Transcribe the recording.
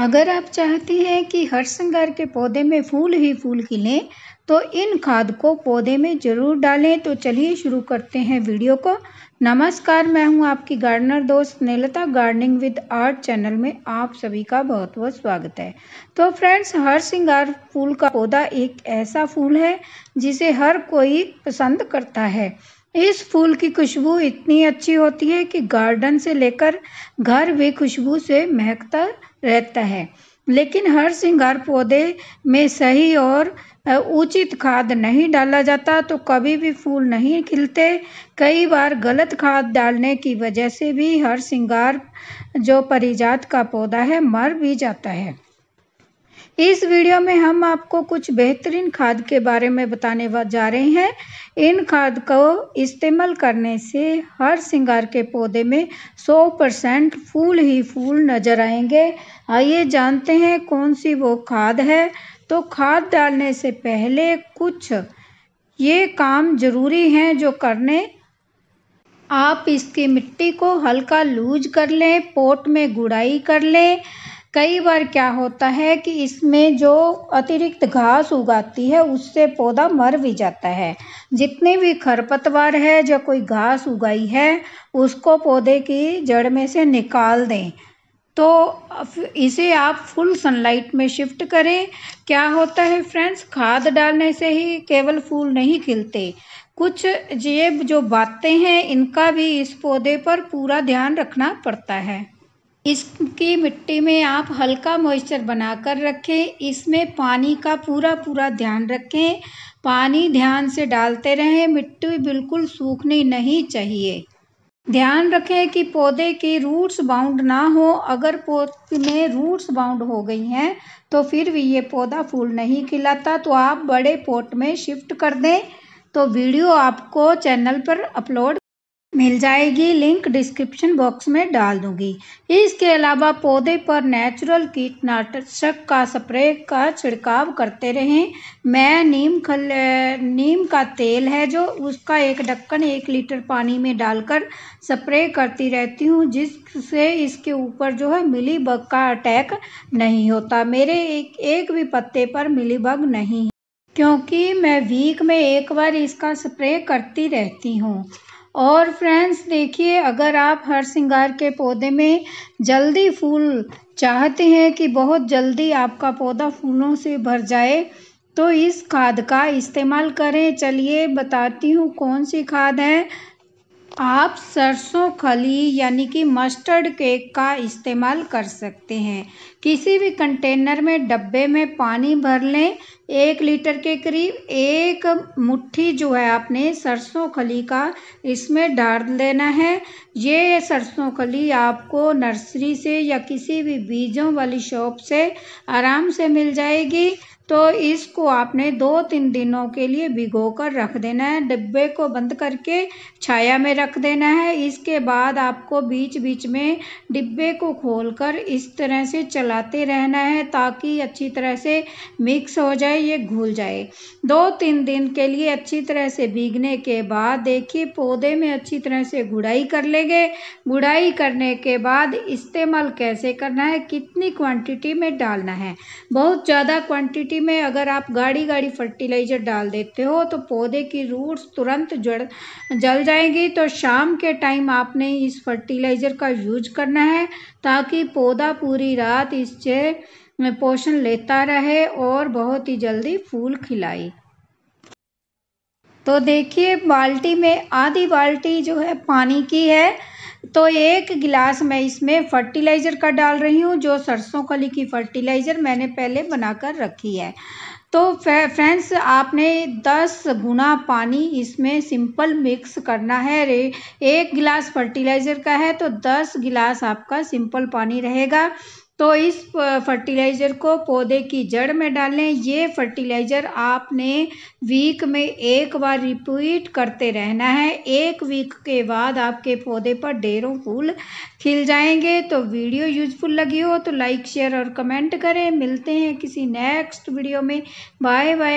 अगर आप चाहती हैं कि हर श्रृंगार के पौधे में फूल ही फूल खिलें तो इन खाद को पौधे में ज़रूर डालें तो चलिए शुरू करते हैं वीडियो को नमस्कार मैं हूं आपकी गार्डनर दोस्त नेलता गार्डनिंग विद आर्ट चैनल में आप सभी का बहुत बहुत स्वागत है तो फ्रेंड्स हर श्रृंगार फूल का पौधा एक ऐसा फूल है जिसे हर कोई पसंद करता है इस फूल की खुशबू इतनी अच्छी होती है कि गार्डन से लेकर घर भी खुशबू से महकता रहता है लेकिन हर श्रृंगार पौधे में सही और उचित खाद नहीं डाला जाता तो कभी भी फूल नहीं खिलते कई बार गलत खाद डालने की वजह से भी हर श्रृंगार जो परिजात का पौधा है मर भी जाता है इस वीडियो में हम आपको कुछ बेहतरीन खाद के बारे में बताने जा रहे हैं इन खाद को इस्तेमाल करने से हर सिंगार के पौधे में 100 परसेंट फूल ही फूल नज़र आएंगे आइए जानते हैं कौन सी वो खाद है तो खाद डालने से पहले कुछ ये काम ज़रूरी हैं जो करने आप इसकी मिट्टी को हल्का लूज कर लें पोट में गुड़ाई कर लें कई बार क्या होता है कि इसमें जो अतिरिक्त घास उगाती है उससे पौधा मर भी जाता है जितने भी खरपतवार है जो कोई घास उगाई है उसको पौधे की जड़ में से निकाल दें तो इसे आप फुल सनलाइट में शिफ्ट करें क्या होता है फ्रेंड्स खाद डालने से ही केवल फूल नहीं खिलते कुछ ये जो बातें हैं इनका भी इस पौधे पर पूरा ध्यान रखना पड़ता है इसकी मिट्टी में आप हल्का मॉइस्चर बना कर रखें इसमें पानी का पूरा पूरा ध्यान रखें पानी ध्यान से डालते रहें मिट्टी बिल्कुल सूखनी नहीं चाहिए ध्यान रखें कि पौधे की रूट्स बाउंड ना हो अगर पौधे में रूट्स बाउंड हो गई हैं तो फिर भी ये पौधा फूल नहीं खिलाता तो आप बड़े पोट में शिफ्ट कर दें तो वीडियो आपको चैनल पर अपलोड मिल जाएगी लिंक डिस्क्रिप्शन बॉक्स में डाल दूंगी इसके अलावा पौधे पर नेचुरल कीटनाशक का स्प्रे का छिड़काव करते रहें मैं नीम खल नीम का तेल है जो उसका एक ढक्कन एक लीटर पानी में डालकर स्प्रे करती रहती हूँ जिससे इसके ऊपर जो है मिली बग का अटैक नहीं होता मेरे एक एक भी पत्ते पर मिली बग नहीं क्योंकि मैं वीक में एक बार इसका स्प्रे करती रहती हूँ और फ्रेंड्स देखिए अगर आप हर श्रृंगार के पौधे में जल्दी फूल चाहते हैं कि बहुत जल्दी आपका पौधा फूलों से भर जाए तो इस खाद का इस्तेमाल करें चलिए बताती हूँ कौन सी खाद है आप सरसों खली यानी कि मस्टर्ड केक का इस्तेमाल कर सकते हैं किसी भी कंटेनर में डब्बे में पानी भर लें एक लीटर के करीब एक मुट्ठी जो है आपने सरसों खली का इसमें डाल देना है ये सरसों खली आपको नर्सरी से या किसी भी बीजों वाली शॉप से आराम से मिल जाएगी तो इसको आपने दो तीन दिनों के लिए भिगो कर रख देना है डिब्बे को बंद करके छाया में रख देना है इसके बाद आपको बीच बीच में डिब्बे को खोलकर इस तरह से चलाते रहना है ताकि अच्छी तरह से मिक्स हो जाए ये घुल जाए दो तीन दिन के लिए अच्छी तरह से भीगने के बाद देखिए पौधे में अच्छी तरह से गुड़ाई कर लेंगे गुड़ाई करने के बाद इस्तेमाल कैसे करना है कितनी क्वांटिटी में डालना है बहुत ज़्यादा क्वांटिटी मिट्टी में अगर आप गाड़ी गाड़ी फर्टिलाइज़र डाल देते हो तो पौधे की रूट्स तुरंत जड़ जल जाएंगी तो शाम के टाइम आपने इस फर्टिलाइज़र का यूज करना है ताकि पौधा पूरी रात इससे पोषण लेता रहे और बहुत ही जल्दी फूल खिलाए तो देखिए बाल्टी में आधी बाल्टी जो है पानी की है तो एक गिलास मैं इसमें फर्टिलाइज़र का डाल रही हूँ जो सरसों कली की फर्टिलाइज़र मैंने पहले बनाकर रखी है तो फ्रेंड्स आपने 10 गुना पानी इसमें सिंपल मिक्स करना है रे एक गिलास फर्टिलाइज़र का है तो 10 गिलास आपका सिंपल पानी रहेगा तो इस फर्टिलाइज़र को पौधे की जड़ में डालें ये फर्टिलाइज़र आपने वीक में एक बार रिपीट करते रहना है एक वीक के बाद आपके पौधे पर ढेरों फूल खिल जाएंगे तो वीडियो यूजफुल लगी हो तो लाइक शेयर और कमेंट करें मिलते हैं किसी नेक्स्ट वीडियो में बाय बाय